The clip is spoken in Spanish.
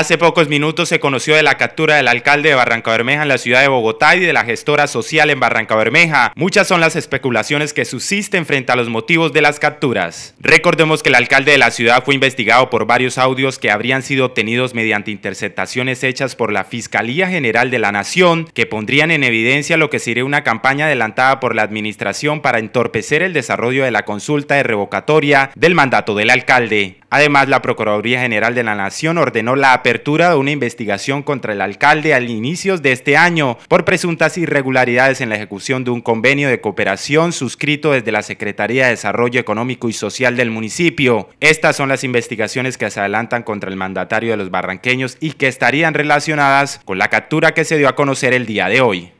Hace pocos minutos se conoció de la captura del alcalde de Barranca Bermeja en la ciudad de Bogotá y de la gestora social en Barranca Bermeja. Muchas son las especulaciones que subsisten frente a los motivos de las capturas. Recordemos que el alcalde de la ciudad fue investigado por varios audios que habrían sido obtenidos mediante interceptaciones hechas por la Fiscalía General de la Nación, que pondrían en evidencia lo que sería una campaña adelantada por la administración para entorpecer el desarrollo de la consulta de revocatoria del mandato del alcalde. Además, la Procuraduría General de la Nación ordenó la apertura de una investigación contra el alcalde al inicios de este año por presuntas irregularidades en la ejecución de un convenio de cooperación suscrito desde la Secretaría de Desarrollo Económico y Social del municipio. Estas son las investigaciones que se adelantan contra el mandatario de los barranqueños y que estarían relacionadas con la captura que se dio a conocer el día de hoy.